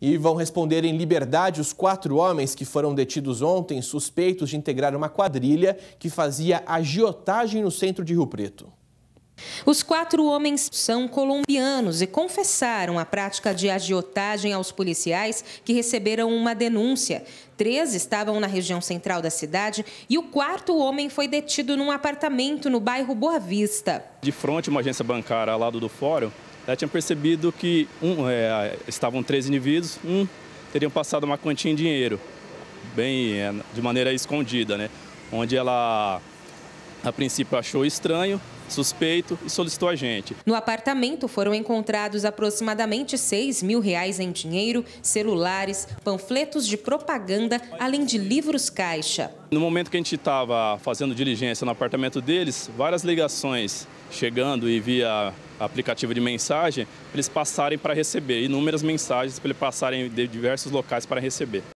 E vão responder em liberdade os quatro homens que foram detidos ontem, suspeitos de integrar uma quadrilha que fazia agiotagem no centro de Rio Preto. Os quatro homens são colombianos e confessaram a prática de agiotagem aos policiais que receberam uma denúncia. Três estavam na região central da cidade e o quarto homem foi detido num apartamento no bairro Boa Vista. De frente a uma agência bancária ao lado do fórum, ela né, tinha percebido que um, é, estavam três indivíduos, um teriam passado uma quantia em dinheiro, bem é, de maneira escondida, né? Onde ela a princípio achou estranho, suspeito e solicitou a gente. No apartamento foram encontrados aproximadamente 6 mil reais em dinheiro, celulares, panfletos de propaganda, além de livros caixa. No momento que a gente estava fazendo diligência no apartamento deles, várias ligações chegando e via aplicativo de mensagem, eles passarem para receber, inúmeras mensagens para eles passarem de diversos locais para receber.